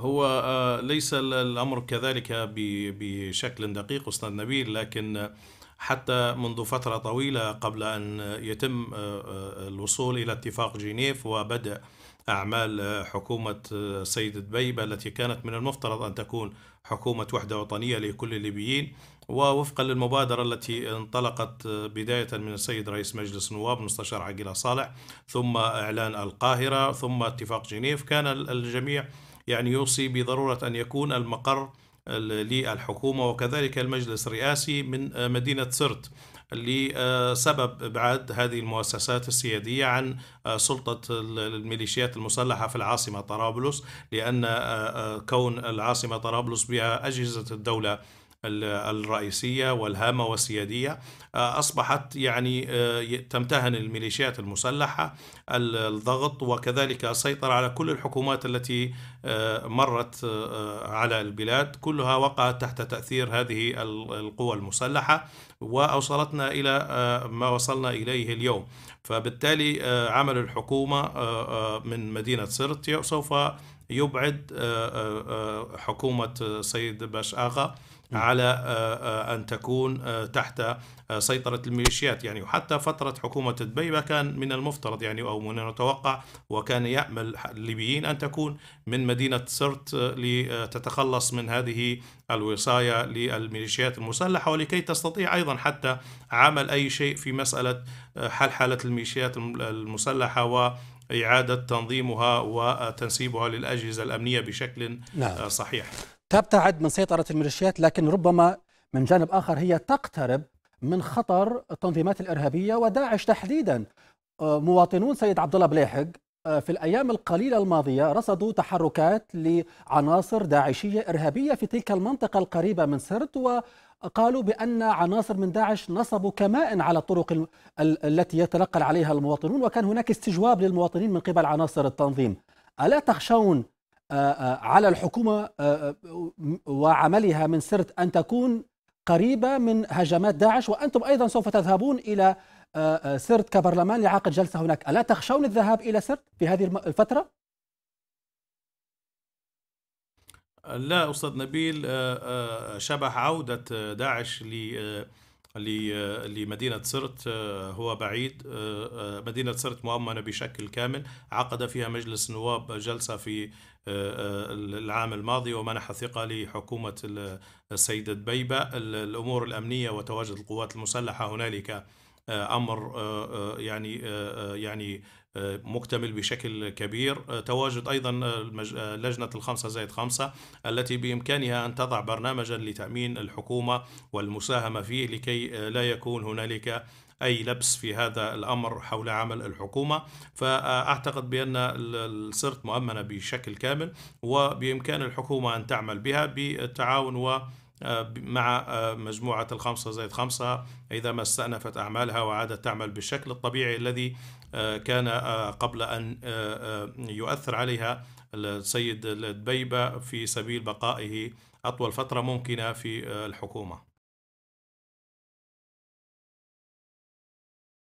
هو آه، ليس الامر كذلك بشكل دقيق استاذ نبيل لكن حتى منذ فتره طويله قبل ان يتم آه، آه، الوصول الى اتفاق جنيف وبدء اعمال حكومه سيد دبيبه التي كانت من المفترض ان تكون حكومه وحده وطنيه لكل الليبيين ووفقا للمبادرة التي انطلقت بداية من السيد رئيس مجلس النواب مستشار عقيلة صالح ثم إعلان القاهرة ثم اتفاق جنيف كان الجميع يعني يوصي بضرورة أن يكون المقر للحكومة وكذلك المجلس الرئاسي من آه، مدينة سرت لسبب ابعاد هذه المؤسسات السياديه عن آه، سلطه الميليشيات المسلحه في العاصمه طرابلس لان آه، كون العاصمه طرابلس بها اجهزه الدوله الرئيسية والهامة والسيادية آه، أصبحت يعني آه، تمتهن الميليشيات المسلحة الضغط وكذلك السيطرة على كل الحكومات التي آه، مرت على البلاد كلها وقعت تحت تأثير هذه القوى المسلحة واوصلتنا الى آه، ما وصلنا اليه اليوم فبالتالي آه، عمل الحكومه آه، من مدينه سرت سوف يبعد حكومه السيد باش اغا على ان تكون تحت سيطره الميليشيات يعني وحتى فتره حكومه دبيبه كان من المفترض يعني او من المتوقع وكان يامل الليبيين ان تكون من مدينه سرت لتتخلص من هذه الوصايه للميليشيات المسلحه ولكي تستطيع ايضا حتى عمل أي شيء في مسألة آه، حل حالة الميليشيات المسلحة و إعادة تنظيمها وتنسيبها للأجهزة الأمنية بشكل آه، نعم. صحيح تبتعد من سيطرة الميليشيات لكن ربما من جانب آخر هي تقترب من خطر التنظيمات الإرهابية وداعش تحديدا آه، مواطنون سيد عبد الله بلاحق آه، في الأيام القليلة الماضية رصدوا تحركات لعناصر داعشية إرهابية في تلك المنطقة القريبة من سرت وقالوا بأن عناصر من داعش نصبوا كمائن على الطرق التي يتنقل عليها المواطنون وكان هناك استجواب للمواطنين من قبل عناصر التنظيم ألا تخشون آه، آه، على الحكومة وعملها من سرت أن تكون قريبة من هجمات داعش وأنتم أيضا سوف تذهبون إلى آه، آه، سرت كبرلمان لعقد جلسة هناك ألا تخشون الذهاب إلى سرت في هذه الفترة؟ لا أستاذ نبيل آه، شبح عودة داعش لمدينة سرت هو بعيد مدينة سرت مؤمنة بشكل كامل عقد فيها مجلس نواب جلسة في العام الماضي ومنح ثقة لحكومة السيدة بيبة الأمور الأمنية وتواجد القوات المسلحة هنالك آه، امر آه، آه، يعني يعني مكتمل بشكل كبير تواجد أيضا لجنة الخمسة زائد خمسة التي بإمكانها أن تضع برنامجا لتأمين الحكومة والمساهمة فيه لكي لا يكون هنالك أي لبس في هذا الأمر حول عمل الحكومة فأعتقد بأن السرت مؤمنة بشكل كامل وبإمكان الحكومة أن تعمل بها بالتعاون و آه، مع آه، مجموعة الخمسة زائد خمسة إذا ما استأنفت أعمالها وعادت تعمل بالشكل الطبيعي الذي آه، كان قبل أن يؤثر عليها السيد الدبيبة في سبيل بقائه أطول فترة ممكنة في الحكومة